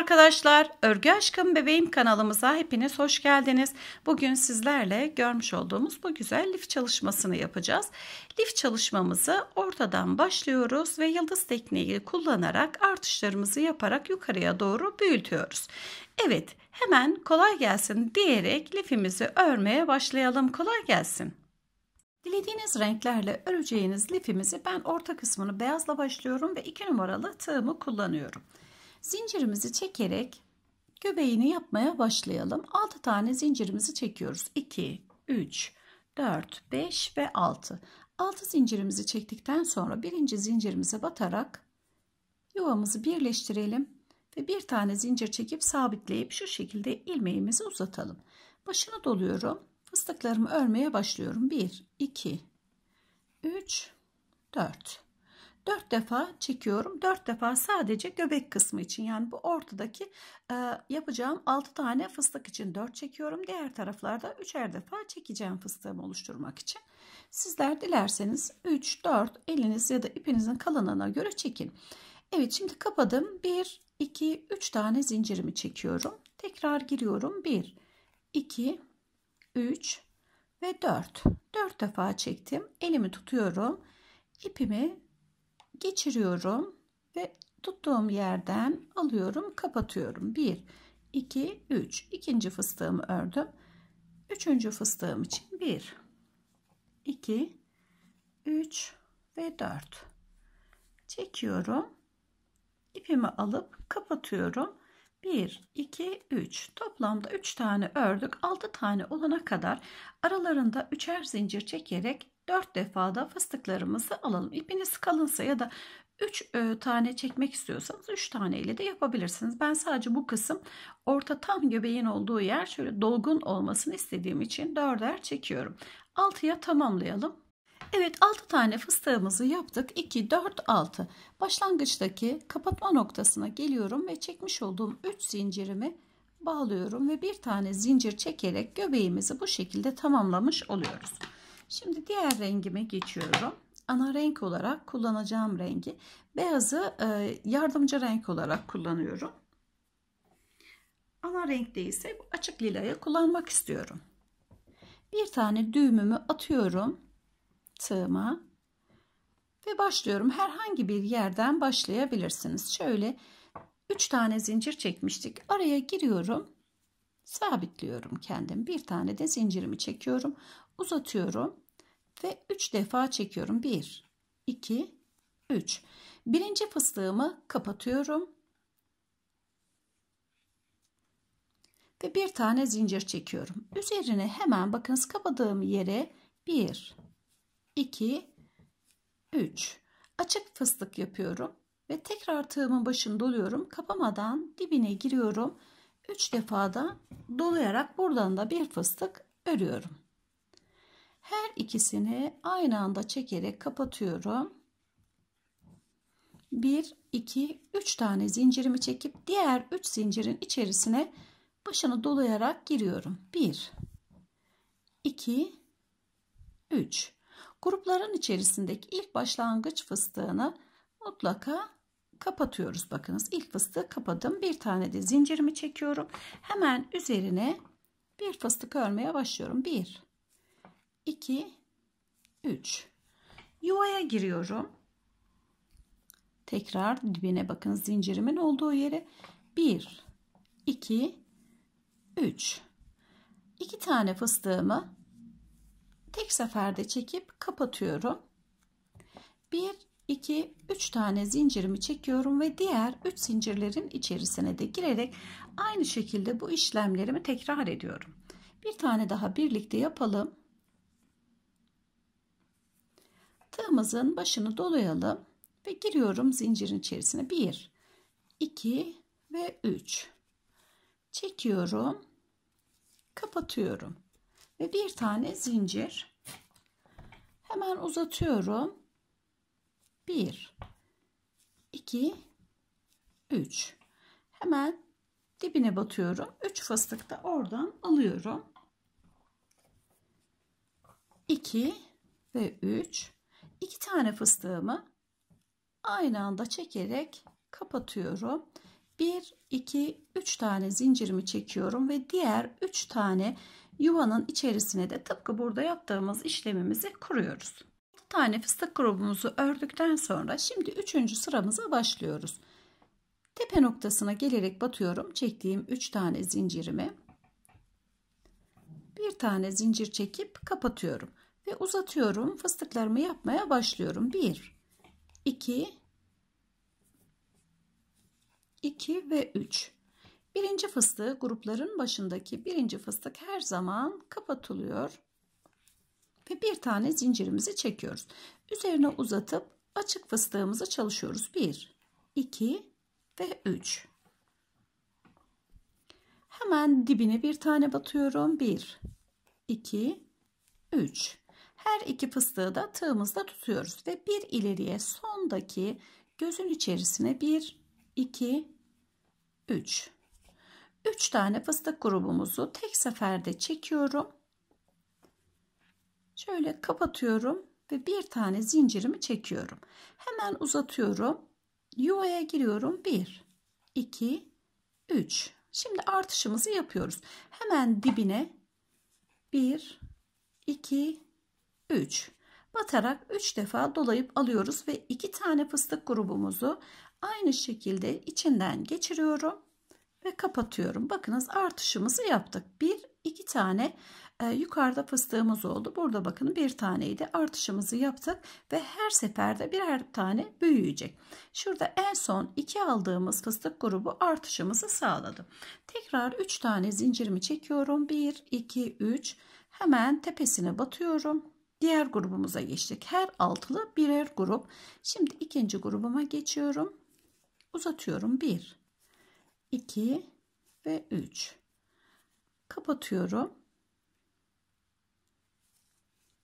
arkadaşlar, Örgü Aşkım Bebeğim kanalımıza hepiniz hoş geldiniz. Bugün sizlerle görmüş olduğumuz bu güzel lif çalışmasını yapacağız. Lif çalışmamızı ortadan başlıyoruz ve yıldız tekniği kullanarak artışlarımızı yaparak yukarıya doğru büyütüyoruz. Evet, hemen kolay gelsin diyerek lifimizi örmeye başlayalım. Kolay gelsin. Dilediğiniz renklerle öreceğiniz lifimizi ben orta kısmını beyazla başlıyorum ve 2 numaralı tığımı kullanıyorum. Zincirimizi çekerek göbeğini yapmaya başlayalım. 6 tane zincirimizi çekiyoruz. 2, 3, 4, 5 ve 6. 6 zincirimizi çektikten sonra birinci zincirimize batarak yuvamızı birleştirelim ve bir tane zincir çekip sabitleyip şu şekilde ilmeğimizi uzatalım. Başını doluyorum. Fıstıklarımı örmeye başlıyorum. 1, 2, 3, 4. 4 defa çekiyorum. 4 defa sadece göbek kısmı için yani bu ortadaki e, yapacağım 6 tane fıstık için 4 çekiyorum. Diğer taraflarda 3'er defa çekeceğim fıstığımı oluşturmak için. Sizler dilerseniz 3, 4 eliniz ya da ipinizin kalınlığına göre çekin. Evet şimdi kapadım. 1, 2, 3 tane zincirimi çekiyorum. Tekrar giriyorum. 1, 2, 3 ve 4. 4 defa çektim. Elimi tutuyorum. İpimi geçiriyorum ve tuttuğum yerden alıyorum kapatıyorum 1 2 3 ikinci fıstığımı ördüm üçüncü fıstığım için 1 2 3 ve 4 çekiyorum ipimi alıp kapatıyorum 1 2 3 toplamda 3 tane ördük 6 tane olana kadar aralarında üçer zincir çekerek 4 defa da fıstıklarımızı alalım. İpiniz kalınsa ya da 3 e, tane çekmek istiyorsanız 3 tane ile de yapabilirsiniz. Ben sadece bu kısım orta tam göbeğin olduğu yer şöyle dolgun olmasını istediğim için 4'er çekiyorum. 6'ya tamamlayalım. Evet 6 tane fıstığımızı yaptık. 2, 4, 6. Başlangıçtaki kapatma noktasına geliyorum ve çekmiş olduğum 3 zincirimi bağlıyorum ve bir tane zincir çekerek göbeğimizi bu şekilde tamamlamış oluyoruz. Şimdi diğer rengime geçiyorum. Ana renk olarak kullanacağım rengi beyazı e, yardımcı renk olarak kullanıyorum. Ana renkte ise açık lilayı kullanmak istiyorum. Bir tane düğümümü atıyorum tığıma ve başlıyorum. Herhangi bir yerden başlayabilirsiniz. Şöyle 3 tane zincir çekmiştik. Araya giriyorum sabitliyorum kendim. Bir tane de zincirimi çekiyorum. Uzatıyorum ve 3 defa çekiyorum. 1, 2, 3. Birinci fıstığımı kapatıyorum. Ve bir tane zincir çekiyorum. Üzerine hemen bakınız kapadığım yere 1, 2, 3. Açık fıstık yapıyorum ve tekrar tığımın başını doluyorum. Kapamadan dibine giriyorum 3 defa da dolayarak buradan da bir fıstık örüyorum. Her ikisini aynı anda çekerek kapatıyorum. 1 2 3 tane zincirimi çekip diğer 3 zincirin içerisine başını dolayarak giriyorum. 1 2 3 Grupların içerisindeki ilk başlangıç fıstığını mutlaka kapatıyoruz. Bakınız ilk fıstığı kapadım. Bir tane de zincirimi çekiyorum. Hemen üzerine bir fıstık örmeye başlıyorum. 1 2 3 Yuvaya giriyorum. Tekrar dibine bakın zincirimin olduğu yere 1 2 3 2 tane fıstığımı tek seferde çekip kapatıyorum. 1 2, 3 tane zincirimi çekiyorum ve diğer 3 zincirlerin içerisine de girerek aynı şekilde bu işlemlerimi tekrar ediyorum. Bir tane daha birlikte yapalım. Tığımızın başını dolayalım ve giriyorum zincirin içerisine. 1, 2 ve 3. Çekiyorum. Kapatıyorum. Ve bir tane zincir. Hemen uzatıyorum 1 2 3 hemen dibine batıyorum 3 fıstık da oradan alıyorum 2 ve 3 2 tane fıstığımı aynı anda çekerek kapatıyorum 1 2 3 tane zincirimi çekiyorum ve diğer 3 tane yuvanın içerisine de tıpkı burada yaptığımız işlemimizi kuruyoruz tane fıstık grubumuzu ördükten sonra şimdi üçüncü sıramıza başlıyoruz. Tepe noktasına gelerek batıyorum. Çektiğim üç tane zincirimi. Bir tane zincir çekip kapatıyorum. Ve uzatıyorum. Fıstıklarımı yapmaya başlıyorum. Bir, iki, iki ve üç. Birinci fıstığı grupların başındaki birinci fıstık her zaman kapatılıyor ve bir tane zincirimizi çekiyoruz. Üzerine uzatıp açık fıstığımızı çalışıyoruz. 1, 2 ve 3. Hemen dibine bir tane batıyorum. 1, 2, 3. Her iki fıstığı da tığımızda tutuyoruz ve bir ileriye sondaki gözün içerisine 1, 2, 3. 3 tane fıstık grubumuzu tek seferde çekiyorum Şöyle kapatıyorum ve bir tane zincirimi çekiyorum. Hemen uzatıyorum. Yuvaya giriyorum. 1, 2, 3. Şimdi artışımızı yapıyoruz. Hemen dibine 1, 2, 3 batarak 3 defa dolayıp alıyoruz ve 2 tane fıstık grubumuzu aynı şekilde içinden geçiriyorum ve kapatıyorum. Bakınız artışımızı yaptık. 1 2 tane ee, yukarıda fıstığımız oldu. Burada bakın bir taneydi. Artışımızı yaptık ve her seferde birer tane büyüyecek. Şurada en son iki aldığımız fıstık grubu artışımızı sağladı. Tekrar üç tane zincirimi çekiyorum. Bir, iki, üç. Hemen tepesine batıyorum. Diğer grubumuza geçtik. Her altılı birer grup. Şimdi ikinci grubuma geçiyorum. Uzatıyorum. 1, 2 ve 3. Kapatıyorum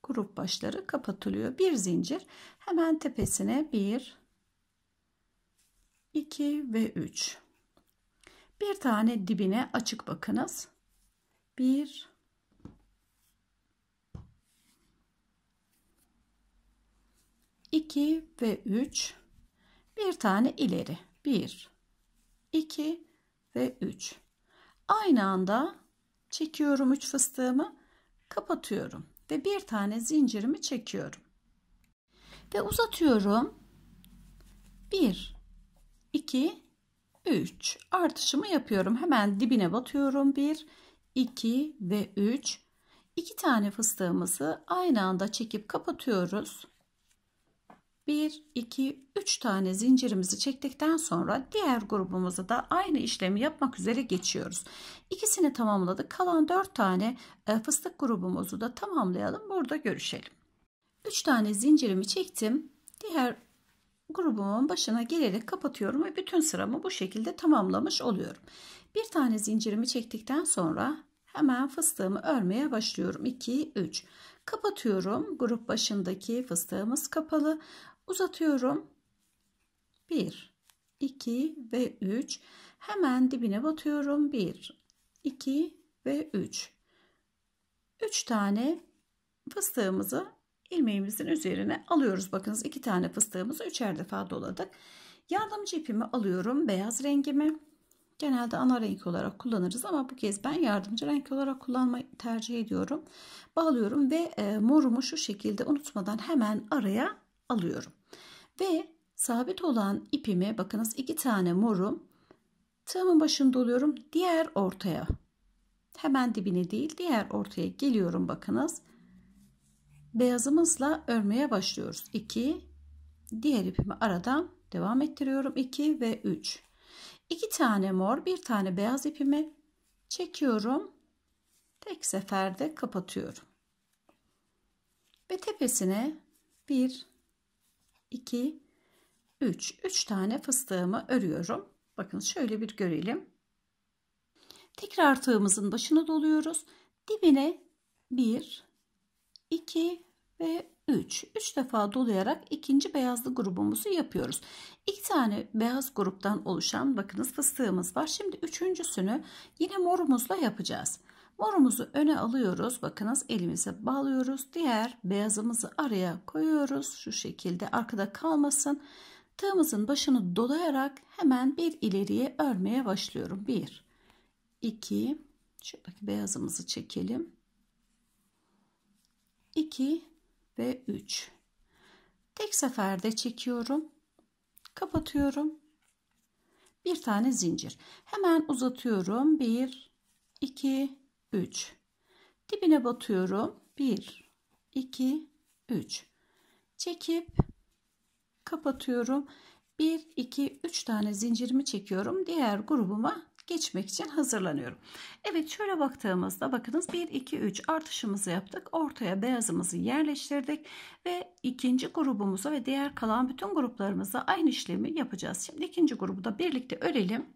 grup başları kapatılıyor. Bir zincir hemen tepesine 1, 2 ve 3. Bir tane dibine açık bakınız. 1, 2 ve 3. Bir tane ileri. 1, 2 ve 3. Aynı anda çekiyorum 3 fıstığımı kapatıyorum ve bir tane zincirimi çekiyorum. Ve uzatıyorum. 1 2 3 artışımı yapıyorum. Hemen dibine batıyorum. 1 2 ve 3 2 tane fıstığımızı aynı anda çekip kapatıyoruz. 1, 2, 3 tane zincirimizi çektikten sonra diğer grubumuza da aynı işlemi yapmak üzere geçiyoruz. İkisini tamamladık. Kalan 4 tane e, fıstık grubumuzu da tamamlayalım. Burada görüşelim. 3 tane zincirimi çektim. Diğer grubumun başına gelerek kapatıyorum ve bütün sıramı bu şekilde tamamlamış oluyorum. Bir tane zincirimi çektikten sonra hemen fıstığımı örmeye başlıyorum. 2, 3. Kapatıyorum. Grup başındaki fıstığımız kapalı. Uzatıyorum. 1, 2 ve 3. Hemen dibine batıyorum. 1, 2 ve 3. 3 tane fıstığımızı ilmeğimizin üzerine alıyoruz. Bakınız 2 tane fıstığımızı 3'er defa doladık. Yardımcı ipimi alıyorum. Beyaz rengimi. Genelde ana renk olarak kullanırız ama bu kez ben yardımcı renk olarak kullanmayı tercih ediyorum. Bağlıyorum ve e, morumu şu şekilde unutmadan hemen araya alıyorum. Ve sabit olan ipimi bakınız iki tane morum tığımın başında oluyorum. Diğer ortaya hemen dibine değil diğer ortaya geliyorum bakınız. Beyazımızla örmeye başlıyoruz. 2 diğer ipimi aradan devam ettiriyorum. 2 ve 3. 2 tane mor, bir tane beyaz ipimi çekiyorum. Tek seferde kapatıyorum. Ve tepesine bir 2, 3. 3 tane fıstığımı örüyorum. Bakın şöyle bir görelim. Tekrar tığımızın başına doluyoruz. Dibine 1, 2 ve 3. 3 defa dolayarak ikinci beyazlı grubumuzu yapıyoruz. 2 tane beyaz gruptan oluşan bakınız fıstığımız var. Şimdi üçüncüsünü yine morumuzla yapacağız. Morumuzu öne alıyoruz. Bakınız elimize bağlıyoruz. Diğer beyazımızı araya koyuyoruz. Şu şekilde arkada kalmasın. Tığımızın başını dolayarak hemen bir ileriye örmeye başlıyorum. 1 2 şuradaki beyazımızı çekelim. 2 ve 3 tek seferde çekiyorum kapatıyorum bir tane zincir hemen uzatıyorum 1 2 3. Dibine batıyorum. 1, 2, 3. Çekip kapatıyorum. 1, 2, 3 tane zincirimi çekiyorum. Diğer grubuma geçmek için hazırlanıyorum. Evet şöyle baktığımızda bakınız 1, 2, 3 artışımızı yaptık. Ortaya beyazımızı yerleştirdik ve ikinci grubumuza ve diğer kalan bütün gruplarımızda aynı işlemi yapacağız. Şimdi ikinci grubu da birlikte örelim.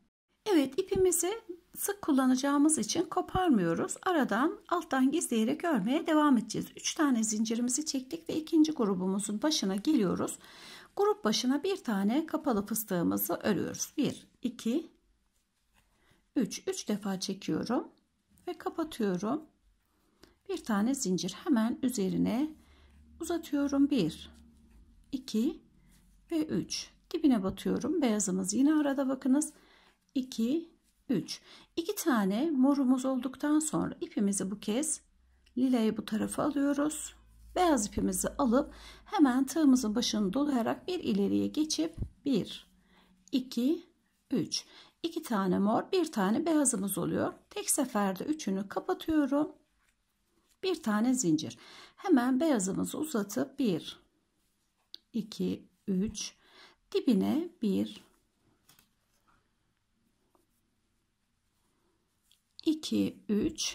Evet ipimizi sık kullanacağımız için koparmıyoruz. Aradan alttan gizleyerek örmeye devam edeceğiz. 3 tane zincirimizi çektik ve ikinci grubumuzun başına geliyoruz. Grup başına bir tane kapalı fıstığımızı örüyoruz. 1, 2, 3. 3 defa çekiyorum ve kapatıyorum. Bir tane zincir hemen üzerine uzatıyorum. 1, 2 ve 3. Dibine batıyorum. Beyazımız yine arada bakınız. 2, 3. 2 tane morumuz olduktan sonra ipimizi bu kez lilayı bu tarafa alıyoruz. Beyaz ipimizi alıp hemen tığımızın başını dolayarak bir ileriye geçip 1 2 3 2 tane mor, bir tane beyazımız oluyor. Tek seferde üçünü kapatıyorum. Bir tane zincir. Hemen beyazımızı uzatıp 1 2 3 dibine 1 2, 3.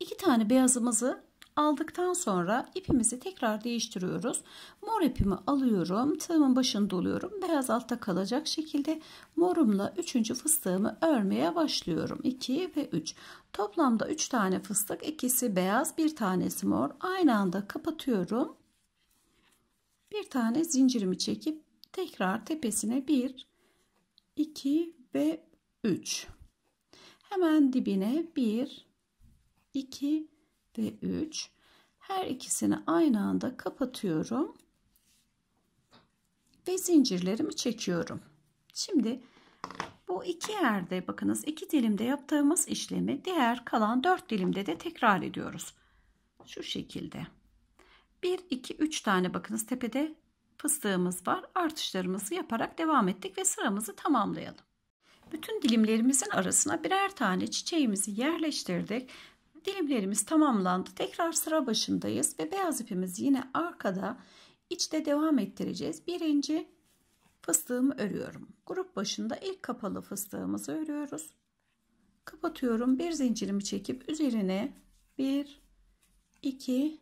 2 tane beyazımızı aldıktan sonra ipimizi tekrar değiştiriyoruz. Mor ipimi alıyorum. Tığımın başını doluyorum. Beyaz altta kalacak şekilde morumla 3. fıstığımı örmeye başlıyorum. 2 ve 3. Toplamda 3 tane fıstık. ikisi beyaz, bir tanesi mor. Aynı anda kapatıyorum. Bir tane zincirimi çekip tekrar tepesine 1, 2 ve 3. Hemen dibine 1, 2 ve 3. Her ikisini aynı anda kapatıyorum. Ve zincirlerimi çekiyorum. Şimdi bu iki yerde bakınız iki dilimde yaptığımız işlemi diğer kalan dört dilimde de tekrar ediyoruz. Şu şekilde. 1, 2, 3 tane bakınız tepede fıstığımız var. Artışlarımızı yaparak devam ettik ve sıramızı tamamlayalım. Bütün dilimlerimizin arasına birer tane çiçeğimizi yerleştirdik. Dilimlerimiz tamamlandı. Tekrar sıra başındayız ve beyaz ipimiz yine arkada içte devam ettireceğiz. Birinci fıstığımı örüyorum. Grup başında ilk kapalı fıstığımızı örüyoruz. Kapatıyorum. Bir zincirimi çekip üzerine 1 2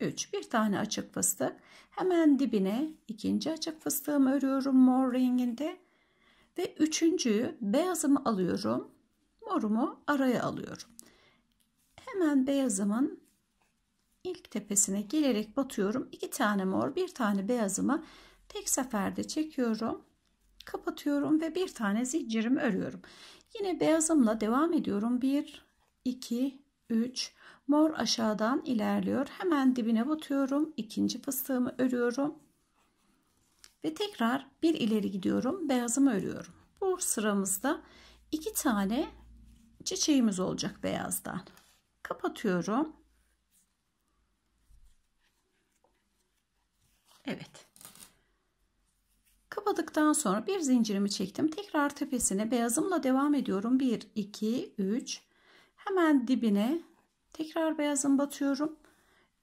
3 bir tane açık fıstık. Hemen dibine ikinci açık fıstığımı örüyorum mor renginde. Ve üçüncüyü beyazımı alıyorum. Morumu araya alıyorum. Hemen beyazımın ilk tepesine gelerek batıyorum. İki tane mor bir tane beyazımı tek seferde çekiyorum. Kapatıyorum ve bir tane zincirimi örüyorum. Yine beyazımla devam ediyorum. 1, 2, 3. Mor aşağıdan ilerliyor. Hemen dibine batıyorum. İkinci fıstığımı örüyorum ve tekrar bir ileri gidiyorum beyazımı örüyorum bu sıramızda iki tane çiçeğimiz olacak beyazdan kapatıyorum Evet kapadıktan sonra bir zincirimi çektim tekrar tepesine beyazımla devam ediyorum 1 2 3 hemen dibine tekrar beyazım batıyorum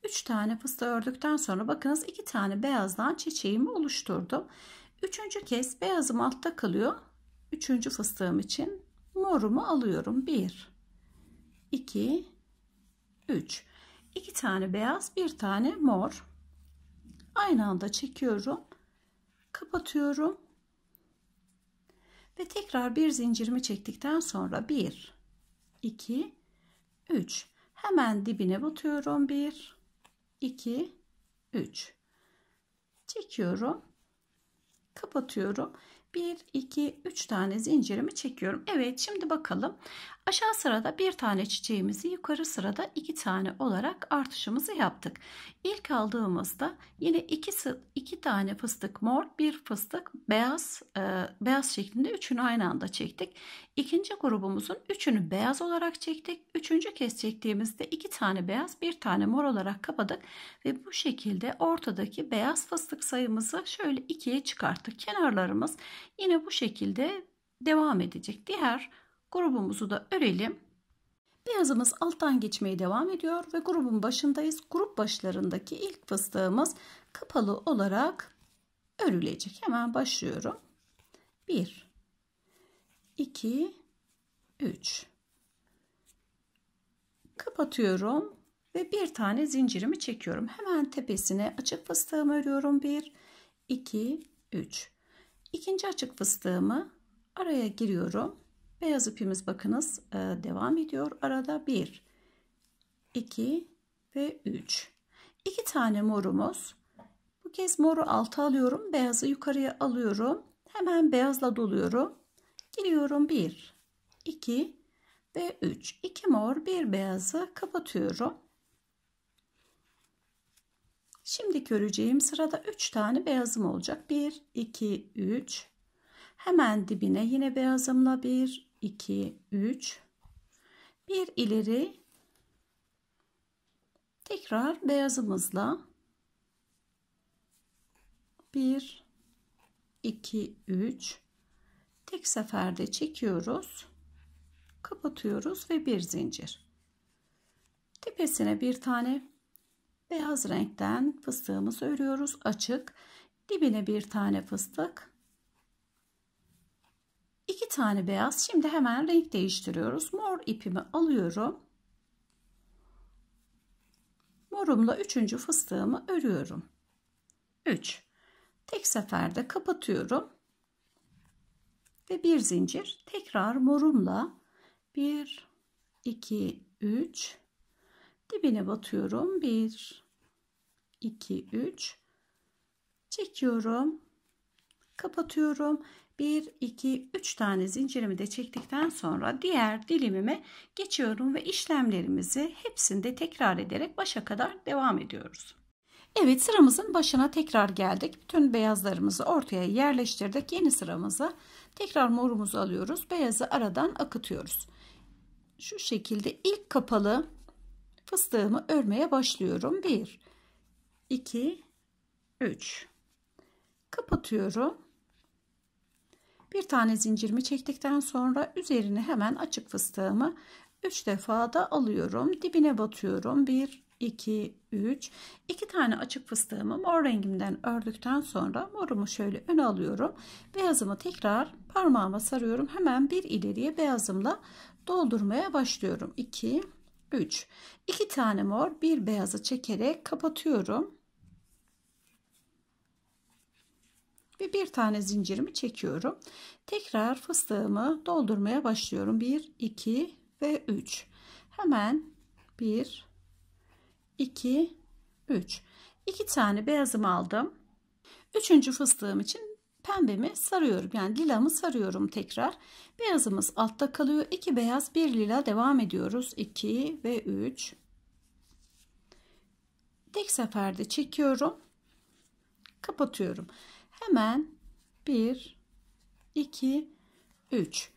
3 tane fıstığı ördükten sonra bakınız 2 tane beyazdan çiçeğimi oluşturdum. Üçüncü kez beyazım altta kalıyor. Üçüncü fıstığım için morumu alıyorum. 1, 2, 3. 2 tane beyaz, 1 tane mor. Aynı anda çekiyorum. Kapatıyorum. Ve tekrar bir zincirimi çektikten sonra 1, 2, 3. Hemen dibine batıyorum. 1, 2 3 çekiyorum kapatıyorum 1, 2, 3 tane zincirimi çekiyorum. Evet şimdi bakalım aşağı sırada bir tane çiçeğimizi yukarı sırada iki tane olarak artışımızı yaptık. İlk aldığımızda yine iki, iki tane fıstık mor bir fıstık beyaz e, beyaz şeklinde üçünü aynı anda çektik. İkinci grubumuzun üçünü beyaz olarak çektik. Üçüncü kez çektiğimizde iki tane beyaz bir tane mor olarak kapadık ve bu şekilde ortadaki beyaz fıstık sayımızı şöyle ikiye çıkarttık. Kenarlarımız Yine bu şekilde devam edecek. Diğer grubumuzu da örelim. Beyazımız alttan geçmeye devam ediyor ve grubun başındayız. Grup başlarındaki ilk fıstığımız kapalı olarak örülecek. Hemen başlıyorum. 1 2 3 Kapatıyorum ve bir tane zincirimi çekiyorum. Hemen tepesine açık fıstığımı örüyorum. 1 2 3 İkinci açık fıstığımı araya giriyorum. Beyaz ipimiz bakınız e, devam ediyor. Arada 1, 2 ve 3. 2 tane morumuz. Bu kez moru alta alıyorum. Beyazı yukarıya alıyorum. Hemen beyazla doluyorum. Giriyorum 1, 2 ve 3. 2 mor, 1 beyazı kapatıyorum. Şimdi göreceğim sırada 3 tane beyazım olacak. 1, 2, 3. Hemen dibine yine beyazımla 1, 2, 3. Bir ileri tekrar beyazımızla 1, 2, 3. Tek seferde çekiyoruz. Kapatıyoruz ve bir zincir. Tepesine bir tane beyaz renkten fıstığımızı örüyoruz açık dibine bir tane fıstık iki tane beyaz şimdi hemen renk değiştiriyoruz mor ipimi alıyorum morumla üçüncü fıstığımı örüyorum 3 tek seferde kapatıyorum ve bir zincir tekrar morumla 1 2 3 dibine batıyorum 1 2 3 çekiyorum kapatıyorum 1 2 3 tane zincirimi de çektikten sonra diğer dilimime geçiyorum ve işlemlerimizi hepsinde tekrar ederek başa kadar devam ediyoruz Evet sıramızın başına tekrar geldik. Bütün beyazlarımızı ortaya yerleştirdik. Yeni sıramıza tekrar morumuzu alıyoruz. Beyazı aradan akıtıyoruz. Şu şekilde ilk kapalı fıstığımı örmeye başlıyorum. 1 2 3 kapatıyorum bir tane zincirimi çektikten sonra üzerine hemen açık fıstığımı 3 defa da alıyorum dibine batıyorum 1 2 3 2 tane açık fıstığımı mor rengimden ördükten sonra morumu şöyle öne alıyorum beyazımı tekrar parmağıma sarıyorum hemen bir ileriye beyazımla doldurmaya başlıyorum 2 3 2 tane mor bir beyazı çekerek kapatıyorum ve bir tane zincirimi çekiyorum. Tekrar fıstığımı doldurmaya başlıyorum. 1, 2 ve 3. Hemen 1, 2, 3. 2 tane beyazımı aldım. Üçüncü fıstığım için pembemi sarıyorum. Yani lilamı sarıyorum tekrar. Beyazımız altta kalıyor. 2 beyaz 1 lila devam ediyoruz. 2 ve 3. Tek seferde çekiyorum. Kapatıyorum. Hemen 1, 2, 3.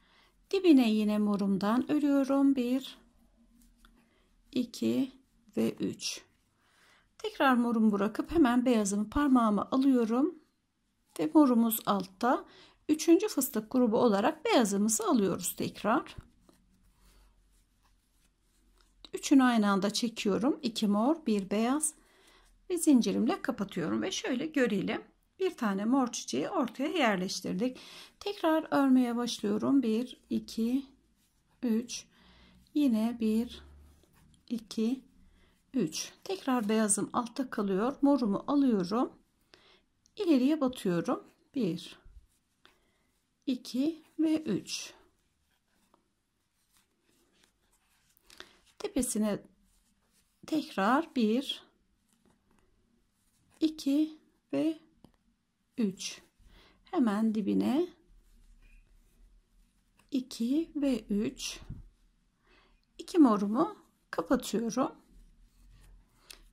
Dibine yine morumdan örüyorum. 1, 2 ve 3. Tekrar morum bırakıp hemen beyazımı parmağıma alıyorum. Ve morumuz altta. Üçüncü fıstık grubu olarak beyazımızı alıyoruz tekrar. Üçünü aynı anda çekiyorum. 2 mor, bir beyaz ve zincirimle kapatıyorum ve şöyle görelim bir tane mor çiçeği ortaya yerleştirdik. Tekrar örmeye başlıyorum. 1, 2, 3. Yine 1, 2, 3. Tekrar beyazım altta kalıyor. Morumu alıyorum. İleriye batıyorum. 1, 2 ve 3. Tepesine tekrar 1, 2 ve 3 hemen dibine 2 ve 3 2 morumu kapatıyorum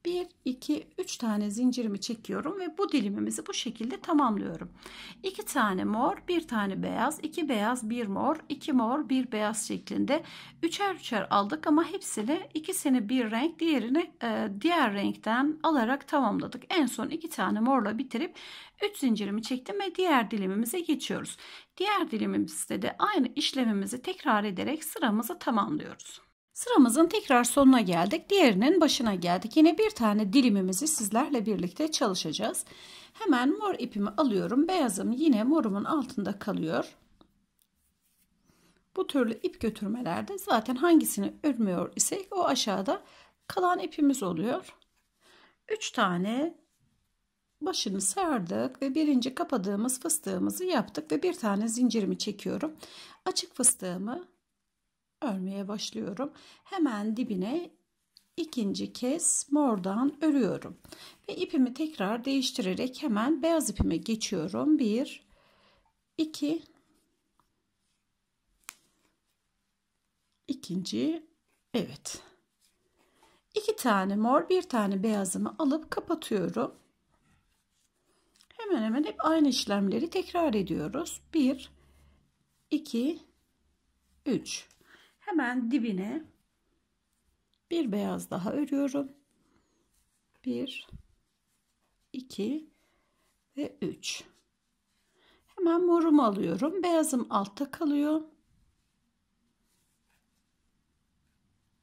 1, 2, 3 tane zincirimi çekiyorum ve bu dilimimizi bu şekilde tamamlıyorum. 2 tane mor, 1 tane beyaz, 2 beyaz, 1 mor, 2 mor, 1 beyaz şeklinde üçer üçer aldık ama hepsini ikisini bir renk, diğerini e, diğer renkten alarak tamamladık. En son 2 tane morla bitirip 3 zincirimi çektim ve diğer dilimimize geçiyoruz. Diğer dilimimizde de aynı işlemimizi tekrar ederek sıramızı tamamlıyoruz. Sıramızın tekrar sonuna geldik. Diğerinin başına geldik. Yine bir tane dilimimizi sizlerle birlikte çalışacağız. Hemen mor ipimi alıyorum. Beyazım yine morumun altında kalıyor. Bu türlü ip götürmelerde zaten hangisini örmüyor isek o aşağıda kalan ipimiz oluyor. 3 tane başını sardık ve birinci kapadığımız fıstığımızı yaptık ve bir tane zincirimi çekiyorum. Açık fıstığımı örmeye başlıyorum. Hemen dibine ikinci kez mordan örüyorum. Ve ipimi tekrar değiştirerek hemen beyaz ipime geçiyorum. 1 2 ikinci evet. 2 tane mor, bir tane beyazımı alıp kapatıyorum. Hemen hemen hep aynı işlemleri tekrar ediyoruz. 1 2 3 hemen dibine bir beyaz daha örüyorum. 1 2 ve 3 hemen morumu alıyorum beyazım altta kalıyor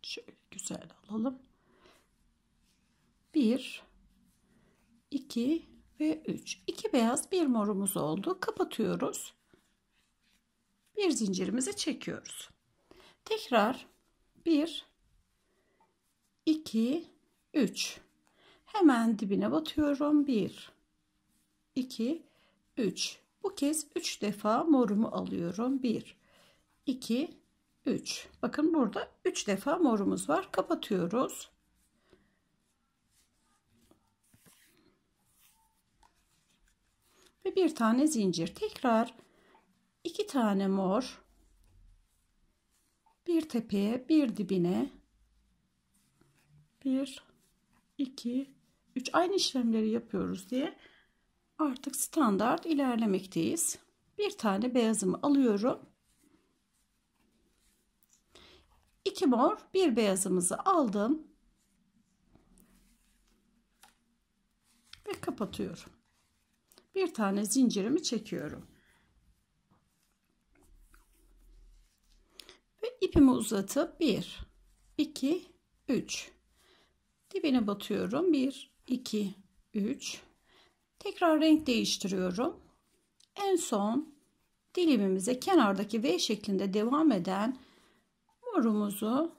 şöyle güzel alalım 1 2 ve 3 2 beyaz bir morumuz oldu kapatıyoruz bir zincirimizi çekiyoruz Tekrar 1 2 3 hemen dibine batıyorum 1 2 3 bu kez 3 defa morumu alıyorum 1 2 3 bakın burada 3 defa morumuz var kapatıyoruz ve bir tane zincir tekrar 2 tane mor bir tepeye bir dibine bir iki üç aynı işlemleri yapıyoruz diye artık standart ilerlemekteyiz bir tane beyazımı alıyorum iki mor bir beyazımızı aldım ve kapatıyorum bir tane zincirimi çekiyorum İpimi uzatıp 1, 2, 3. Dibine batıyorum. 1, 2, 3. Tekrar renk değiştiriyorum. En son dilimimize kenardaki V şeklinde devam eden morumuzu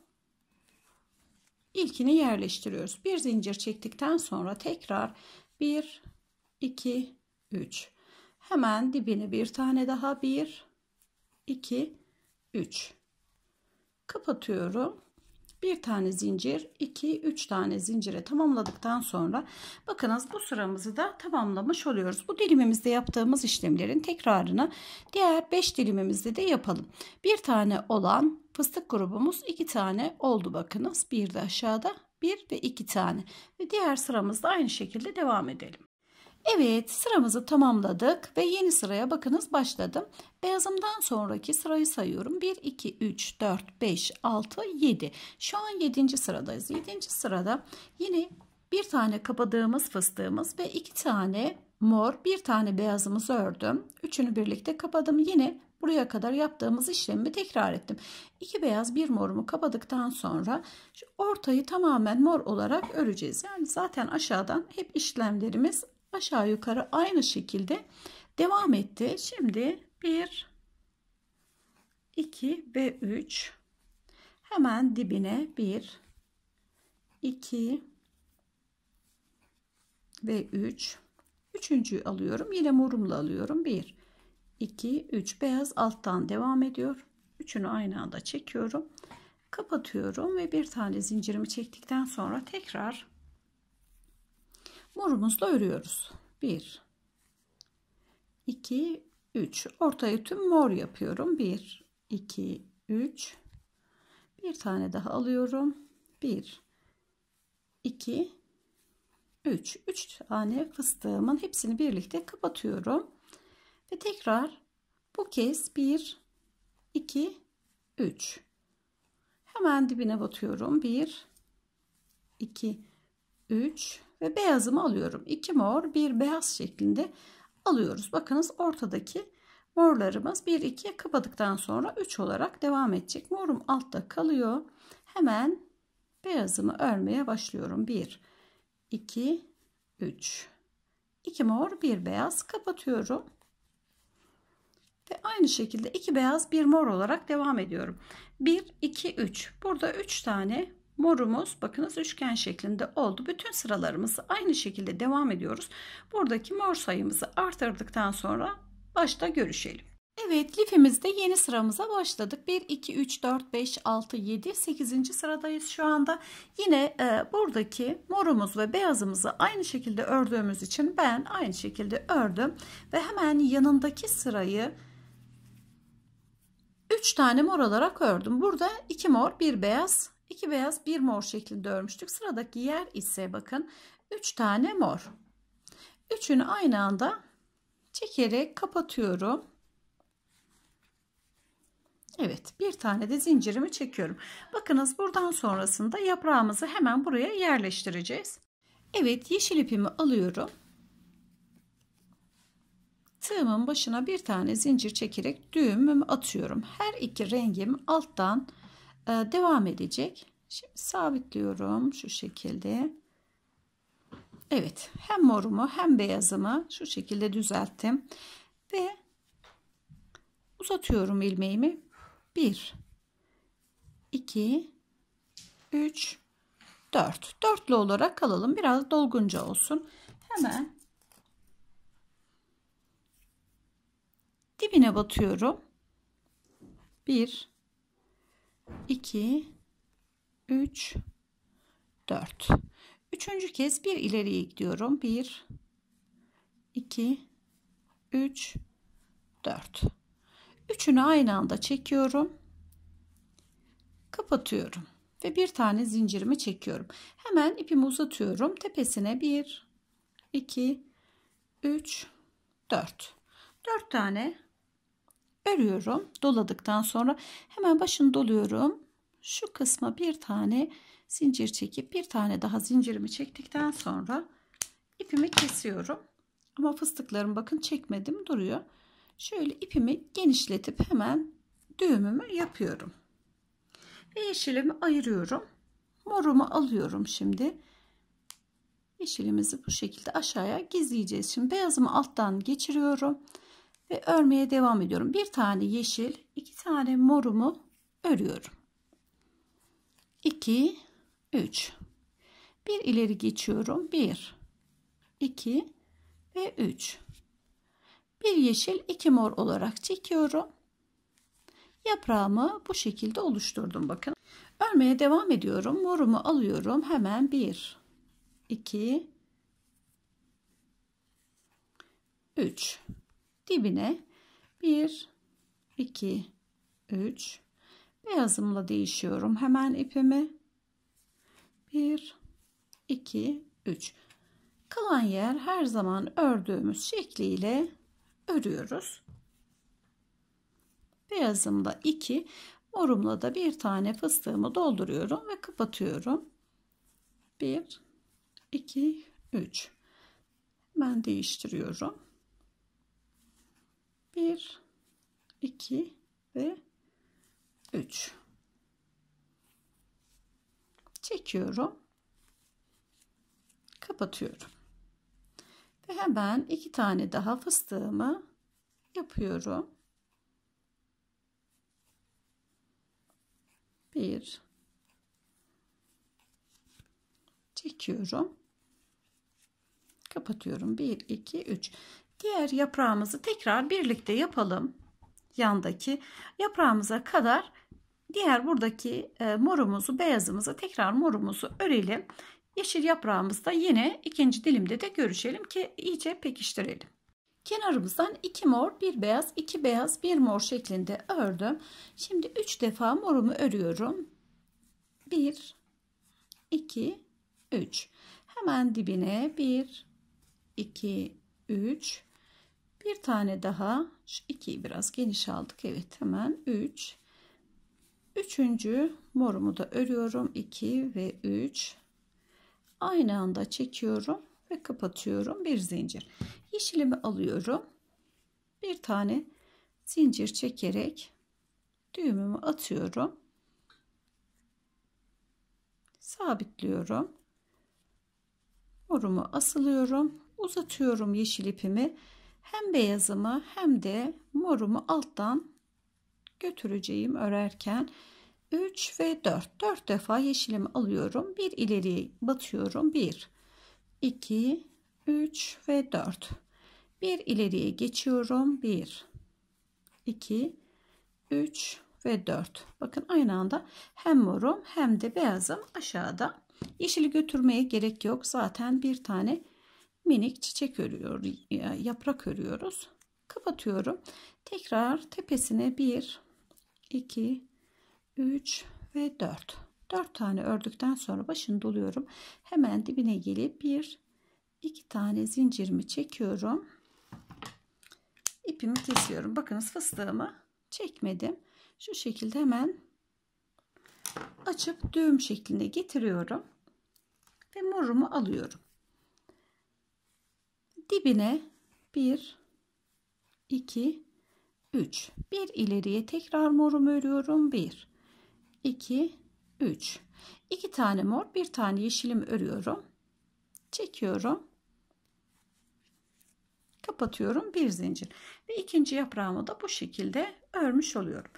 ilkini yerleştiriyoruz. Bir zincir çektikten sonra tekrar 1, 2, 3. Hemen dibine bir tane daha 1, 2, 3 kapatıyorum. Bir tane zincir, iki, üç tane zincire tamamladıktan sonra bakınız bu sıramızı da tamamlamış oluyoruz. Bu dilimimizde yaptığımız işlemlerin tekrarını diğer beş dilimimizde de yapalım. Bir tane olan fıstık grubumuz iki tane oldu bakınız. Bir de aşağıda bir ve iki tane. Ve diğer sıramızda aynı şekilde devam edelim. Evet sıramızı tamamladık ve yeni sıraya bakınız başladım. Beyazımdan sonraki sırayı sayıyorum. 1, 2, 3, 4, 5, 6, 7. Şu an 7. sıradayız. 7. sırada yine bir tane kapadığımız fıstığımız ve iki tane mor bir tane beyazımızı ördüm. Üçünü birlikte kapadım. Yine buraya kadar yaptığımız işlemi tekrar ettim. İki beyaz bir morumu kapadıktan sonra ortayı tamamen mor olarak öreceğiz. Yani zaten aşağıdan hep işlemlerimiz aşağı yukarı aynı şekilde devam etti. Şimdi 1 2 ve 3 hemen dibine 1 2 ve 3 üçüncüyü alıyorum yine morumla alıyorum 1 2 3 beyaz alttan devam ediyor üçünü aynı anda çekiyorum kapatıyorum ve bir tane zincirimi çektikten sonra tekrar morumuzla örüyoruz. 1 2 3 ortaya tüm mor yapıyorum. 1 2 3 bir tane daha alıyorum. 1 2 3 3 tane fıstığımın hepsini birlikte kapatıyorum. Ve tekrar bu kez 1 2 3 hemen dibine batıyorum. 1 2 3 ve beyazımı alıyorum. 2 mor, 1 beyaz şeklinde alıyoruz. Bakınız ortadaki morlarımız 1-2'ye kapadıktan sonra 3 olarak devam edecek. Morum altta kalıyor. Hemen beyazımı örmeye başlıyorum. 1, 2, 3. 2 mor, 1 beyaz kapatıyorum. Ve aynı şekilde 2 beyaz, 1 mor olarak devam ediyorum. 1, 2, 3. Burada 3 tane Morumuz bakınız üçgen şeklinde oldu. Bütün sıralarımızı aynı şekilde devam ediyoruz. Buradaki mor sayımızı artırdıktan sonra başta görüşelim. Evet lifimizde yeni sıramıza başladık. 1, 2, 3, 4, 5, 6, 7, 8. sıradayız şu anda. Yine e, buradaki morumuz ve beyazımızı aynı şekilde ördüğümüz için ben aynı şekilde ördüm. Ve hemen yanındaki sırayı 3 tane mor olarak ördüm. Burada 2 mor, 1 beyaz, 2 beyaz 1 mor şeklinde örmüştük. Sıradaki yer ise bakın 3 tane mor. Üçünü aynı anda çekerek kapatıyorum. Evet bir tane de zincirimi çekiyorum. Bakınız buradan sonrasında yaprağımızı hemen buraya yerleştireceğiz. Evet yeşil ipimi alıyorum. Tığımın başına bir tane zincir çekerek düğümümü atıyorum. Her iki rengim alttan ee, devam edecek. Şimdi sabitliyorum şu şekilde. Evet hem morumu hem beyazımı şu şekilde düzelttim. Ve uzatıyorum ilmeğimi. 1 2 3 4 dörtlü olarak kalalım biraz dolgunca olsun hemen dibine batıyorum 1 2, 3, 4. Üçüncü kez bir ileriye gidiyorum. 1, 2, 3, 4. Üçünü aynı anda çekiyorum. Kapatıyorum. Ve bir tane zincirimi çekiyorum. Hemen ipimi uzatıyorum. Tepesine 1, 2, 3, 4. 4 tane örüyorum. Doladıktan sonra hemen başını doluyorum. Şu kısma bir tane zincir çekip bir tane daha zincirimi çektikten sonra ipimi kesiyorum. Ama fıstıklarım bakın çekmedim duruyor. Şöyle ipimi genişletip hemen düğümümü yapıyorum. Ve yeşilimi ayırıyorum. Morumu alıyorum şimdi. Yeşilimizi bu şekilde aşağıya gizleyeceğiz. Şimdi beyazımı alttan geçiriyorum. Ve örmeye devam ediyorum. Bir tane yeşil, iki tane morumu örüyorum. 2, 3. Bir ileri geçiyorum. 1, 2 ve 3. Bir yeşil, iki mor olarak çekiyorum. Yaprağımı bu şekilde oluşturdum bakın. Örmeye devam ediyorum. Morumu alıyorum. Hemen 1, 2, 3 dibine 1 2 3 beyazımla değişiyorum hemen ipimi 1 2 3 kalan yer her zaman ördüğümüz şekliyle örüyoruz beyazımla 2 morumla da bir tane fıstığımı dolduruyorum ve kapatıyorum 1 2 3 ben değiştiriyorum 1 2 ve 3 çekiyorum kapatıyorum ve hemen iki tane daha fıstığımı yapıyorum 1 çekiyorum kapatıyorum 1 2 3 diğer yaprağımızı tekrar birlikte yapalım. Yandaki yaprağımıza kadar diğer buradaki e, morumuzu, beyazımızı tekrar morumuzu örelim. Yeşil yaprağımızda yine ikinci dilimde de görüşelim ki iyice pekiştirelim. Kenarımızdan iki mor, bir beyaz, iki beyaz, bir mor şeklinde ördüm. Şimdi üç defa morumu örüyorum. 1 2 3. Hemen dibine 1 2 3 bir tane daha. Şu 2'yi biraz geniş aldık. Evet hemen 3. Üçüncü morumu da örüyorum. 2 ve 3. Aynı anda çekiyorum ve kapatıyorum. Bir zincir. Yeşilimi alıyorum. Bir tane zincir çekerek düğümümü atıyorum. Sabitliyorum. Morumu asılıyorum. Uzatıyorum yeşil ipimi hem beyazımı hem de morumu alttan götüreceğim örerken 3 ve 4 4 defa yeşilimi alıyorum bir ileriye batıyorum 1 2 3 ve 4 bir ileriye geçiyorum 1 2 3 ve 4 bakın aynı anda hem morum hem de beyazım aşağıda yeşili götürmeye gerek yok zaten bir tane minik çiçek örüyor, e, yaprak örüyoruz. Kapatıyorum. Tekrar tepesine 1, 2, 3 ve 4. 4 tane ördükten sonra başını doluyorum. Hemen dibine gelip 1, 2 tane zincirimi çekiyorum. ipimi kesiyorum. Bakınız fıstığımı çekmedim. Şu şekilde hemen açıp düğüm şeklinde getiriyorum. Ve morumu alıyorum dibine 1 2 3 bir ileriye tekrar morumu örüyorum 1 2 3 2 tane mor bir tane yeşilim örüyorum çekiyorum kapatıyorum bir zincir ve ikinci yaprağımı da bu şekilde örmüş oluyorum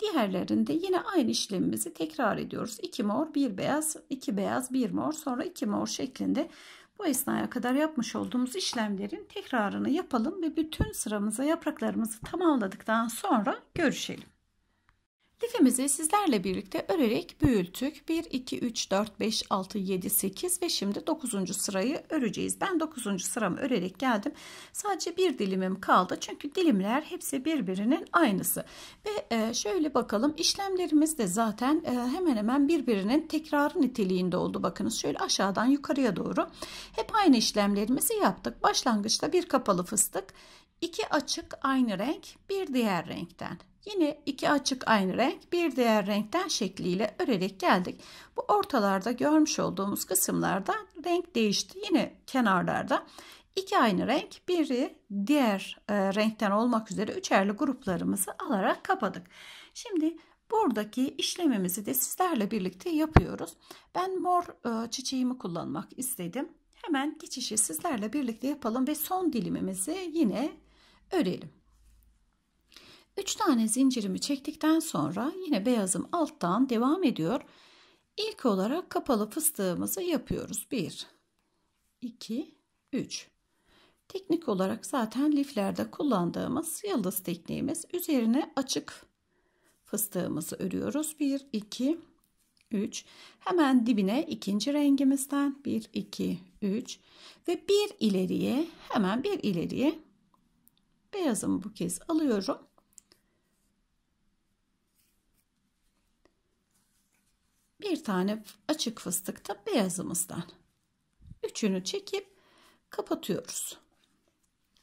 diğerlerinde yine aynı işlemimizi tekrar ediyoruz 2 mor 1 beyaz 2 beyaz 1 mor sonra 2 mor şeklinde bu esnaya kadar yapmış olduğumuz işlemlerin tekrarını yapalım ve bütün sıramızı yapraklarımızı tamamladıktan sonra görüşelim. Lifimizi sizlerle birlikte örerek büyüttük. 1, 2, 3, 4, 5, 6, 7, 8 ve şimdi 9. sırayı öreceğiz. Ben 9. sıramı örerek geldim. Sadece bir dilimim kaldı. Çünkü dilimler hepsi birbirinin aynısı. Ve e, şöyle bakalım işlemlerimiz de zaten e, hemen hemen birbirinin tekrarı niteliğinde oldu. Bakınız şöyle aşağıdan yukarıya doğru. Hep aynı işlemlerimizi yaptık. Başlangıçta bir kapalı fıstık. iki açık aynı renk bir diğer renkten Yine iki açık aynı renk bir diğer renkten şekliyle örerek geldik. Bu ortalarda görmüş olduğumuz kısımlarda renk değişti. Yine kenarlarda iki aynı renk biri diğer e, renkten olmak üzere üçerli gruplarımızı alarak kapadık. Şimdi buradaki işlemimizi de sizlerle birlikte yapıyoruz. Ben mor e, çiçeğimi kullanmak istedim. Hemen geçişi sizlerle birlikte yapalım ve son dilimimizi yine örelim. 3 tane zincirimi çektikten sonra yine beyazım alttan devam ediyor. İlk olarak kapalı fıstığımızı yapıyoruz. 1 2 3 Teknik olarak zaten liflerde kullandığımız yıldız tekniğimiz. Üzerine açık fıstığımızı örüyoruz. 1 2 3 hemen dibine ikinci rengimizden 1 2 3 ve bir ileriye hemen bir ileriye beyazımı bu kez alıyorum bir tane açık fıstık da beyazımızdan. Üçünü çekip kapatıyoruz.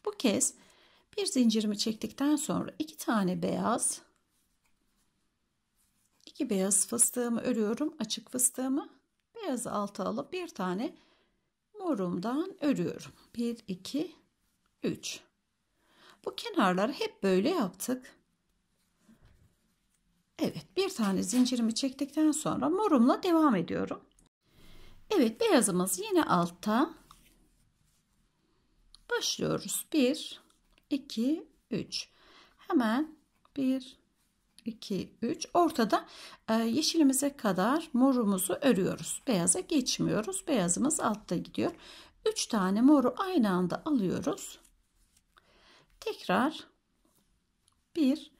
Bu kez bir zincirimi çektikten sonra iki tane beyaz, iki beyaz fıstığımı örüyorum. Açık fıstığımı beyaz altı alıp bir tane morumdan örüyorum. 1, 2, 3. Bu kenarları hep böyle yaptık. Evet bir tane zincirimi çektikten sonra morumla devam ediyorum. Evet beyazımız yine altta. Başlıyoruz. 1, 2, 3. Hemen 1, 2, 3. Ortada e, yeşilimize kadar morumuzu örüyoruz. Beyaza geçmiyoruz. Beyazımız altta gidiyor. 3 tane moru aynı anda alıyoruz. Tekrar 1,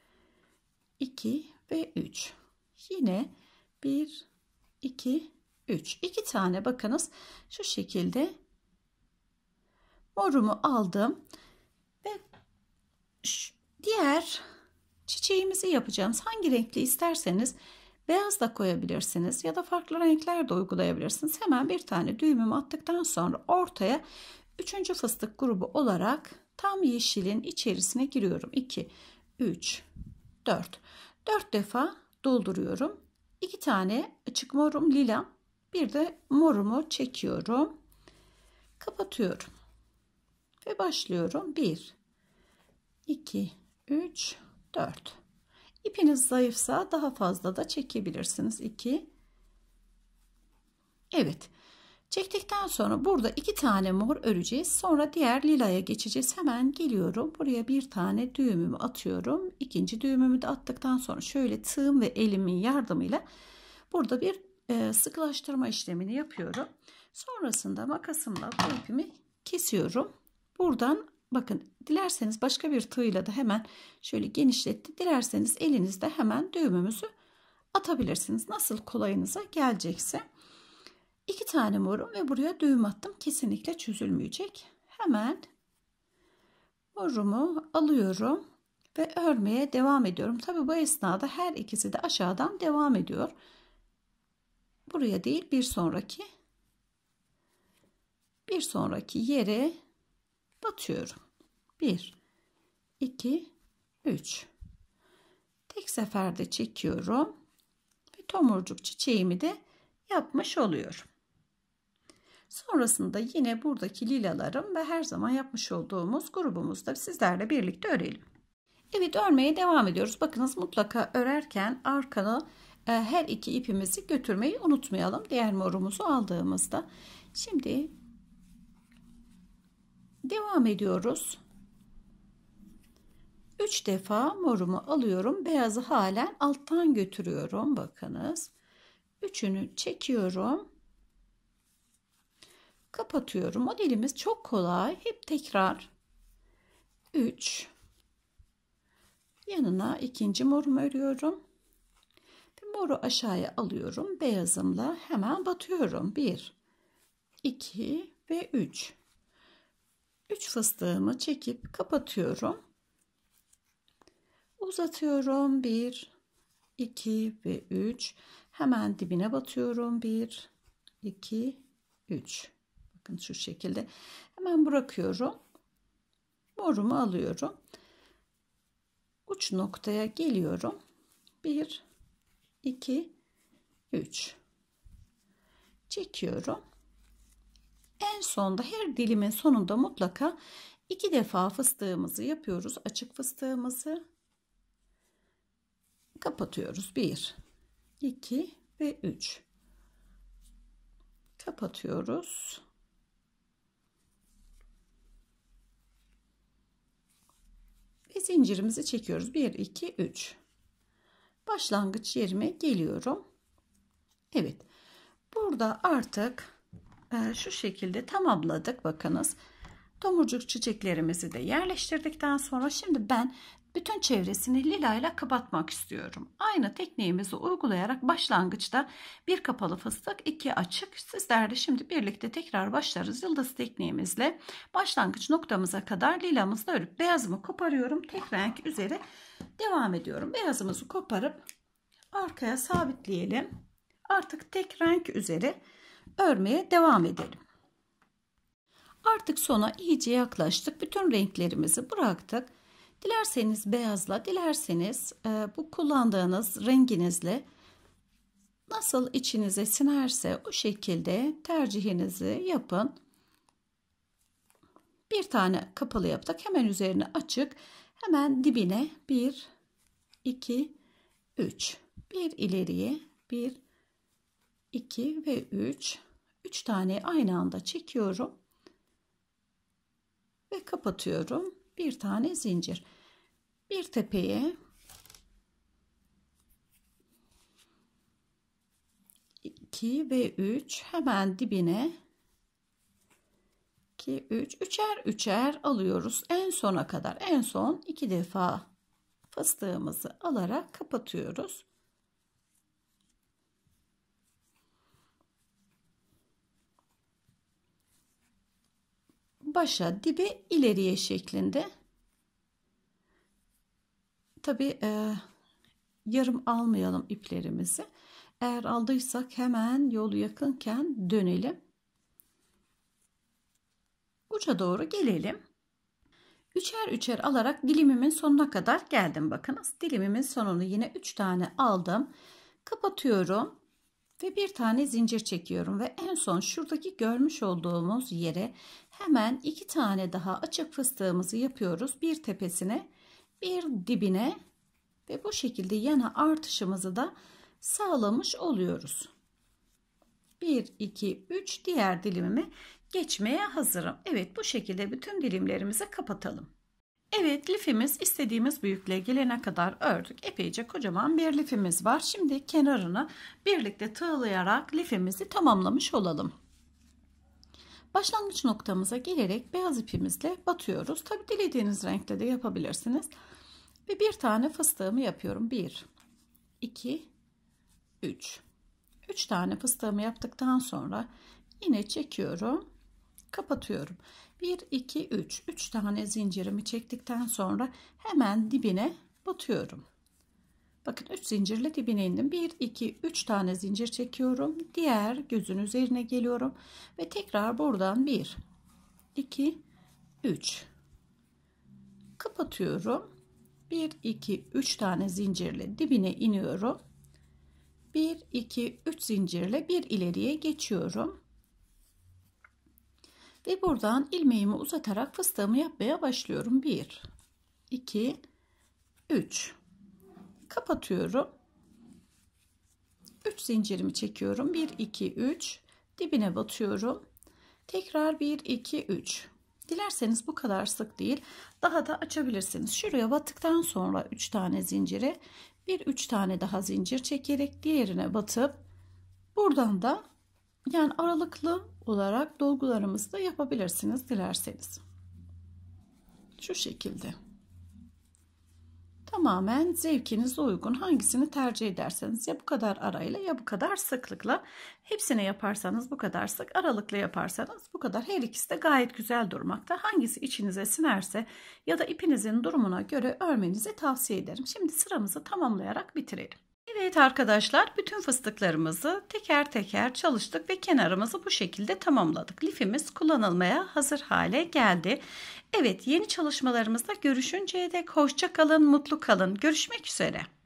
2, ve 3. Yine 1, 2, 3. 2 tane bakınız şu şekilde morumu aldım ve diğer çiçeğimizi yapacağım. hangi renkli isterseniz beyaz da koyabilirsiniz ya da farklı renkler de uygulayabilirsiniz. Hemen bir tane düğümümü attıktan sonra ortaya üçüncü fıstık grubu olarak tam yeşilin içerisine giriyorum. 2, 3, 4. 4 defa dolduruyorum. 2 tane açık morum lila, bir de morumu çekiyorum. Kapatıyorum. Ve başlıyorum. 1 2 3 4 İpiniz zayıfsa daha fazla da çekebilirsiniz. 2 Evet. Çektikten sonra burada iki tane mor öreceğiz. Sonra diğer lilaya geçeceğiz. Hemen geliyorum. Buraya bir tane düğümümü atıyorum. İkinci düğümümü de attıktan sonra şöyle tığım ve elimin yardımıyla burada bir e, sıklaştırma işlemini yapıyorum. Sonrasında makasımla bu ipimi kesiyorum. Buradan bakın dilerseniz başka bir tığla da hemen şöyle genişletti. Dilerseniz elinizde hemen düğümümüzü atabilirsiniz. Nasıl kolayınıza gelecekse. İki tane morum ve buraya düğüm attım. Kesinlikle çözülmeyecek. Hemen morumu alıyorum ve örmeye devam ediyorum. Tabi bu esnada her ikisi de aşağıdan devam ediyor. Buraya değil bir sonraki bir sonraki yere batıyorum. 1 2 3 Tek seferde çekiyorum ve tomurcuk çiçeğimi de yapmış oluyorum. Sonrasında yine buradaki lilalarım ve her zaman yapmış olduğumuz grubumuzda sizlerle birlikte örelim. Evet örmeye devam ediyoruz. Bakınız mutlaka örerken arkanı e, her iki ipimizi götürmeyi unutmayalım. Diğer morumuzu aldığımızda. Şimdi devam ediyoruz. 3 defa morumu alıyorum. Beyazı halen alttan götürüyorum. Bakınız. Üçünü çekiyorum kapatıyorum. Modelimiz çok kolay. Hep tekrar 3 yanına ikinci morumu örüyorum. Moru aşağıya alıyorum. Beyazımla hemen batıyorum. 1 2 ve 3 3 fıstığımı çekip kapatıyorum. Uzatıyorum 1 2 ve 3 hemen dibine batıyorum 1 2 3 Bakın şu şekilde. Hemen bırakıyorum. Morumu alıyorum. Uç noktaya geliyorum. 1 2 3 çekiyorum. En sonda her dilimin sonunda mutlaka iki defa fıstığımızı yapıyoruz. Açık fıstığımızı kapatıyoruz. 1 2 ve 3 kapatıyoruz. ve zincirimizi çekiyoruz. 1 2 3. Başlangıç yerime geliyorum. Evet. Burada artık e, şu şekilde tamamladık bakınız. Tomurcuk çiçeklerimizi de yerleştirdikten sonra şimdi ben bütün çevresini lila ile kapatmak istiyorum. Aynı tekniğimizi uygulayarak başlangıçta bir kapalı fıstık, iki açık. Sizler de şimdi birlikte tekrar başlarız yıldız tekniğimizle. Başlangıç noktamıza kadar lilamızla örüp beyazımı koparıyorum. Tek renk üzere devam ediyorum. Beyazımızı koparıp arkaya sabitleyelim. Artık tek renk üzere örmeye devam edelim. Artık sona iyice yaklaştık. Bütün renklerimizi bıraktık. Dilerseniz beyazla, dilerseniz e, bu kullandığınız renginizle nasıl içinize sinerse o şekilde tercihinizi yapın. Bir tane kapalı yaptık. Hemen üzerine açık. Hemen dibine 1, 2, 3. Bir ileriye 1, 2 ve 3. 3 tane aynı anda çekiyorum. Ve kapatıyorum bir tane zincir. Bir tepeye iki ve üç hemen dibine 2 3 üçer üçer alıyoruz en sona kadar en son iki defa fıstığımızı alarak kapatıyoruz başa, dibe, ileriye şeklinde. Tabi e, yarım almayalım iplerimizi. Eğer aldıysak hemen yolu yakınken dönelim. Uca doğru gelelim. Üçer üçer alarak dilimimin sonuna kadar geldim. Bakınız dilimimin sonunu yine üç tane aldım. Kapatıyorum ve bir tane zincir çekiyorum ve en son şuradaki görmüş olduğumuz yere hemen iki tane daha açık fıstığımızı yapıyoruz bir tepesine bir dibine ve bu şekilde yana artışımızı da sağlamış oluyoruz 1 2 3 diğer dilimime geçmeye hazırım Evet bu şekilde bütün dilimlerimizi kapatalım Evet lifimiz istediğimiz büyüklüğe gelene kadar ördük. Epeyce kocaman bir lifimiz var. Şimdi kenarını birlikte tığlayarak lifimizi tamamlamış olalım. Başlangıç noktamıza gelerek beyaz ipimizle batıyoruz. Tabi dilediğiniz renkte de yapabilirsiniz. Ve bir tane fıstığımı yapıyorum. 1, 2, 3. 3 tane fıstığımı yaptıktan sonra yine çekiyorum. Kapatıyorum. 1 2 3 3 tane zincirimi çektikten sonra hemen dibine batıyorum bakın 3 zincirle dibine indim 1 2 3 tane zincir çekiyorum diğer gözün üzerine geliyorum ve tekrar buradan 1 2 3 kapatıyorum 1 2 3 tane zincirle dibine iniyorum 1 2 3 zincirle bir ileriye geçiyorum ve buradan ilmeğimi uzatarak fıstığımı yapmaya başlıyorum. 1, 2, 3. Kapatıyorum. 3 zincirimi çekiyorum. 1, 2, 3. Dibine batıyorum. Tekrar 1, 2, 3. Dilerseniz bu kadar sık değil. Daha da açabilirsiniz. Şuraya battıktan sonra 3 tane zincire bir 3 tane daha zincir çekerek diğerine batıp buradan da yani aralıklı olarak dolgularımızı da yapabilirsiniz dilerseniz. Şu şekilde. Tamamen zevkinize uygun hangisini tercih ederseniz ya bu kadar arayla ya bu kadar sıklıkla hepsini yaparsanız bu kadar sık aralıklı yaparsanız bu kadar her ikisi de gayet güzel durmakta. Hangisi içinize sinerse ya da ipinizin durumuna göre örmenizi tavsiye ederim. Şimdi sıramızı tamamlayarak bitirelim. Evet arkadaşlar bütün fıstıklarımızı teker teker çalıştık ve kenarımızı bu şekilde tamamladık. Lifimiz kullanılmaya hazır hale geldi. Evet yeni çalışmalarımızda görüşünceye dek hoşça kalın, mutlu kalın. Görüşmek üzere.